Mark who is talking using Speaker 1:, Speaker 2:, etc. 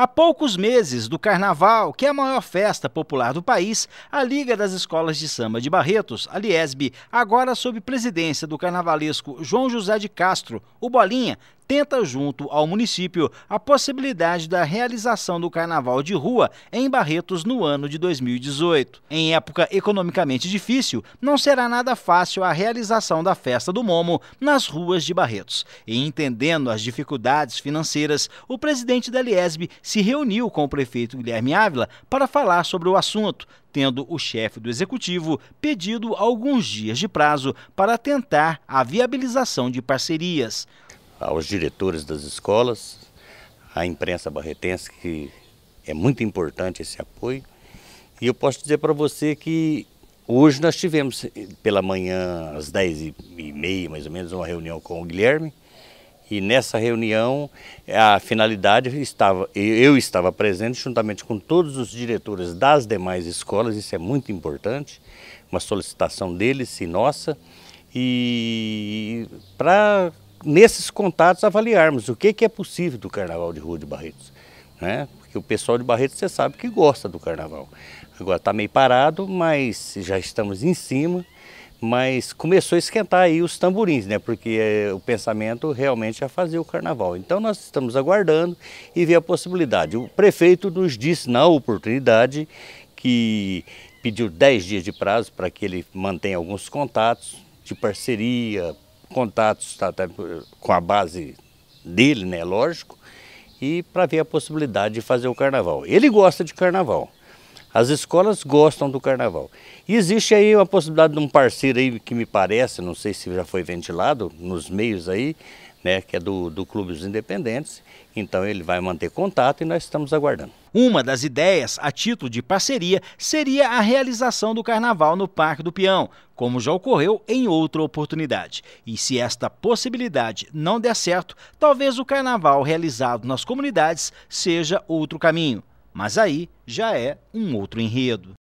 Speaker 1: Há poucos meses do Carnaval, que é a maior festa popular do país, a Liga das Escolas de Samba de Barretos, a Liesb, agora sob presidência do carnavalesco João José de Castro, o Bolinha, tenta, junto ao município, a possibilidade da realização do carnaval de rua em Barretos no ano de 2018. Em época economicamente difícil, não será nada fácil a realização da festa do Momo nas ruas de Barretos. E entendendo as dificuldades financeiras, o presidente da Liesb se reuniu com o prefeito Guilherme Ávila para falar sobre o assunto, tendo o chefe do executivo pedido alguns dias de prazo para tentar a viabilização de parcerias
Speaker 2: aos diretores das escolas, à imprensa barretense, que é muito importante esse apoio. E eu posso dizer para você que hoje nós tivemos pela manhã, às 10h30 mais ou menos, uma reunião com o Guilherme. E nessa reunião, a finalidade estava, eu estava presente juntamente com todos os diretores das demais escolas, isso é muito importante, uma solicitação deles e nossa, e para nesses contatos avaliarmos o que, que é possível do Carnaval de Rua de Barretos. Né? Porque o pessoal de Barretos, você sabe que gosta do Carnaval. Agora está meio parado, mas já estamos em cima. Mas começou a esquentar aí os tamborins, né? Porque é, o pensamento realmente é fazer o carnaval. Então nós estamos aguardando e ver a possibilidade. O prefeito nos disse na oportunidade que pediu 10 dias de prazo para que ele mantenha alguns contatos de parceria, contatos até tá, tá, com a base dele, né, lógico, e para ver a possibilidade de fazer o carnaval. Ele gosta de carnaval. As escolas gostam do carnaval. E existe aí uma possibilidade de um parceiro aí que me parece, não sei se já foi ventilado nos meios aí, né, que é do, do Clube dos Independentes. Então ele vai manter contato e nós
Speaker 1: estamos aguardando. Uma das ideias, a título de parceria, seria a realização do carnaval no Parque do Peão, como já ocorreu em outra oportunidade. E se esta possibilidade não der certo, talvez o carnaval realizado nas comunidades seja outro caminho. Mas aí já é um outro enredo.